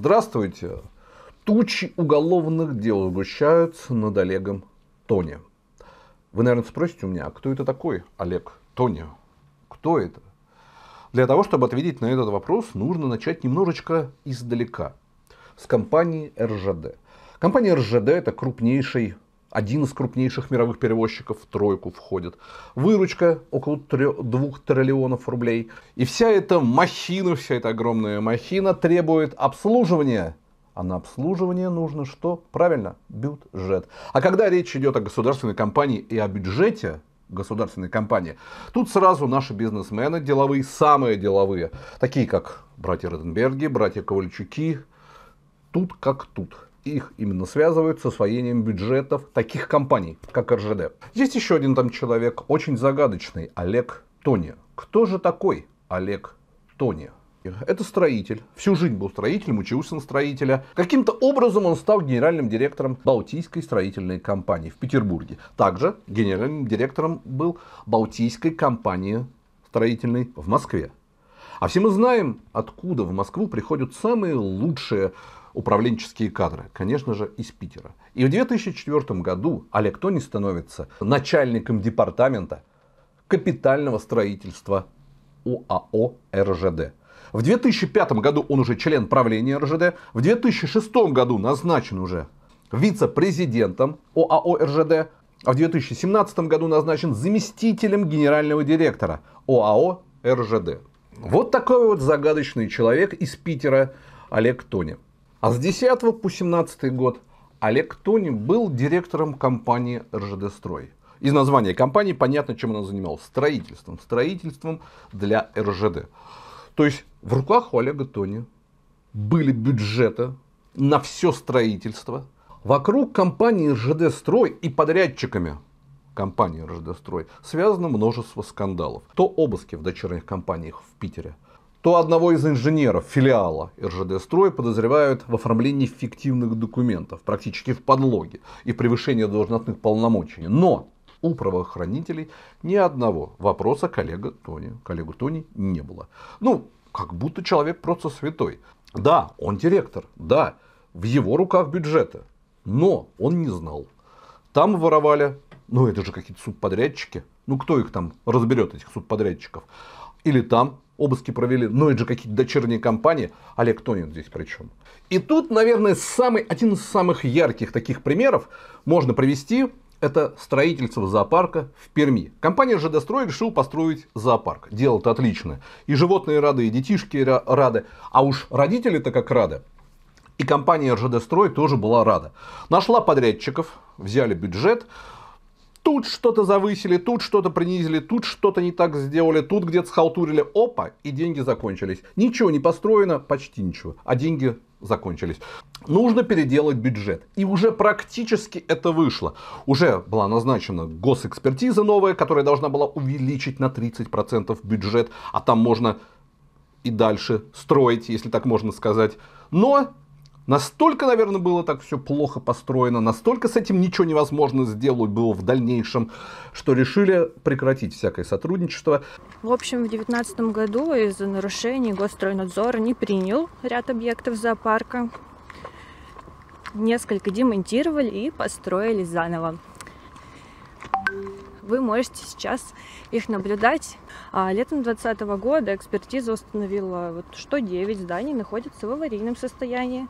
Здравствуйте. Тучи уголовных дел сгущаются над Олегом Тони. Вы, наверное, спросите у меня, а кто это такой Олег Тони? Кто это? Для того, чтобы ответить на этот вопрос, нужно начать немножечко издалека. С компании РЖД. Компания РЖД – это крупнейший один из крупнейших мировых перевозчиков, в тройку входит. Выручка около 2 триллионов рублей. И вся эта махина, вся эта огромная махина требует обслуживания. А на обслуживание нужно что? Правильно, бюджет. А когда речь идет о государственной компании и о бюджете, государственной компании. Тут сразу наши бизнесмены, деловые, самые деловые, такие как братья Роденберги, братья Ковальчуки, тут как тут их именно связывают с освоением бюджетов таких компаний, как РЖД. Здесь еще один там человек, очень загадочный, Олег Тони. Кто же такой Олег Тони? Это строитель. Всю жизнь был строителем, учился на строителя. Каким-то образом он стал генеральным директором Балтийской строительной компании в Петербурге. Также генеральным директором был Балтийской компании строительной в Москве. А все мы знаем, откуда в Москву приходят самые лучшие управленческие кадры, конечно же, из Питера. И в 2004 году Олег Тони становится начальником департамента капитального строительства УАО РЖД. В 2005 году он уже член правления РЖД, в 2006 году назначен уже вице-президентом ОАО РЖД, а в 2017 году назначен заместителем генерального директора ОАО РЖД. Вот такой вот загадочный человек из Питера Олег Тони. А с 10 по 17 год Олег Тони был директором компании «РЖД Строй». Из названия компании понятно, чем она занималась. Строительством. Строительством для РЖД. То есть в руках у Олега Тони были бюджеты на все строительство. Вокруг компании РЖД «Строй» и подрядчиками компании РЖД «Строй» связано множество скандалов. То обыски в дочерних компаниях в Питере – то одного из инженеров филиала РЖД «Строй» подозревают в оформлении фиктивных документов, практически в подлоге и превышении должностных полномочий. Но у правоохранителей ни одного вопроса коллега Тони, коллегу Тони не было. Ну, как будто человек просто святой. Да, он директор, да, в его руках бюджета, но он не знал. Там воровали, ну это же какие-то субподрядчики, ну кто их там разберет, этих субподрядчиков или там обыски провели, но ну, это же какие-то дочерние компании. Олег Тонин здесь причем. И тут, наверное, самый, один из самых ярких таких примеров можно привести. Это строительство зоопарка в Перми. Компания «Жедострой» решила построить зоопарк. Дело-то отличное. И животные рады, и детишки рады. А уж родители-то как рады. И компания «РЖД Строй» тоже была рада. Нашла подрядчиков, взяли бюджет, Тут что-то завысили, тут что-то принизили, тут что-то не так сделали, тут где-то схалтурили. Опа, и деньги закончились. Ничего не построено, почти ничего. А деньги закончились. Нужно переделать бюджет. И уже практически это вышло. Уже была назначена госэкспертиза новая, которая должна была увеличить на 30% бюджет. А там можно и дальше строить, если так можно сказать. Но Настолько, наверное, было так все плохо построено, настолько с этим ничего невозможно сделать было в дальнейшем, что решили прекратить всякое сотрудничество. В общем, в 2019 году из-за нарушений Госстройнадзор не принял ряд объектов зоопарка. Несколько демонтировали и построили заново. Вы можете сейчас их наблюдать. А летом 2020 года экспертиза установила, вот, что 9 зданий находятся в аварийном состоянии.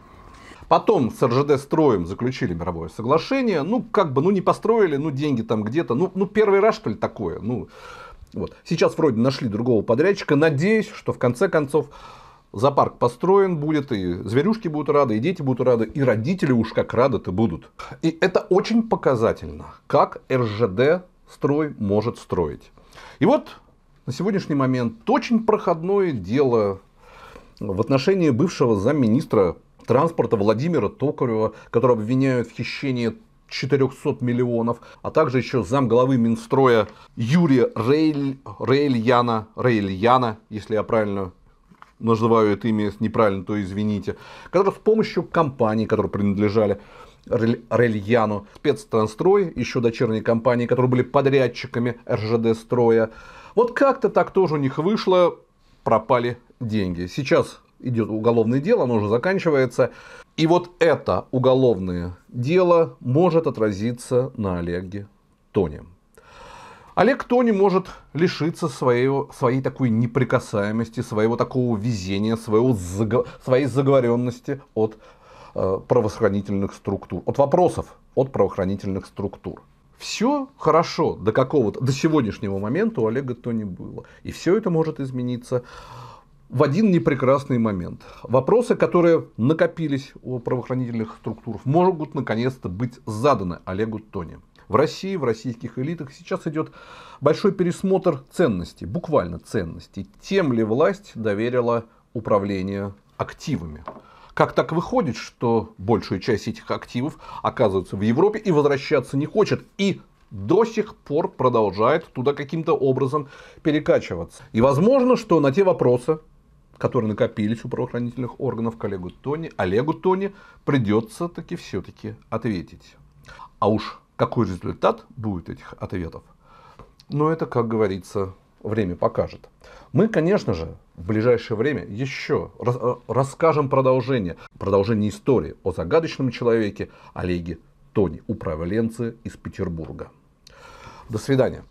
Потом с РЖД строем заключили мировое соглашение. Ну, как бы, ну не построили, ну деньги там где-то. Ну, ну первый раз, что ли, такое. Ну, вот. Сейчас вроде нашли другого подрядчика. Надеюсь, что в конце концов зоопарк построен будет, и зверюшки будут рады, и дети будут рады, и родители уж как рады-то будут. И это очень показательно, как РЖД строй может строить. И вот на сегодняшний момент очень проходное дело в отношении бывшего замминистра транспорта Владимира Токарева, которого обвиняют в хищении 400 миллионов, а также еще зам главы Минстроя Юрия Рейль, Рейльяна, Рейльяна, если я правильно называю это имя, если неправильно, то извините, который с помощью компаний, которые принадлежали Рельяну, спецтранстрой, еще дочерние компании, которые были подрядчиками РЖД-строя. Вот как-то так тоже у них вышло, пропали деньги. Сейчас идет уголовное дело, оно уже заканчивается. И вот это уголовное дело может отразиться на Олеге Тоне. Олег Тони может лишиться своего, своей такой неприкасаемости, своего такого везения, своего, своей заговоренности от э, правоохранительных структур, от вопросов от правоохранительных структур. Все хорошо до какого-то, до сегодняшнего момента у Олега Тони было. И все это может измениться в один непрекрасный момент. Вопросы, которые накопились у правоохранительных структур, могут наконец-то быть заданы Олегу Тони. В России, в российских элитах сейчас идет большой пересмотр ценностей, буквально ценностей. Тем ли власть доверила управление активами? Как так выходит, что большая часть этих активов оказывается в Европе и возвращаться не хочет? И до сих пор продолжает туда каким-то образом перекачиваться. И возможно, что на те вопросы, которые накопились у правоохранительных органов Олегу Тони, Олегу Тони придется таки все-таки ответить. А уж какой результат будет этих ответов, но ну, это, как говорится, время покажет. Мы, конечно же, в ближайшее время еще раз, э, расскажем продолжение, продолжение истории о загадочном человеке Олеге Тони, управленце из Петербурга. До свидания.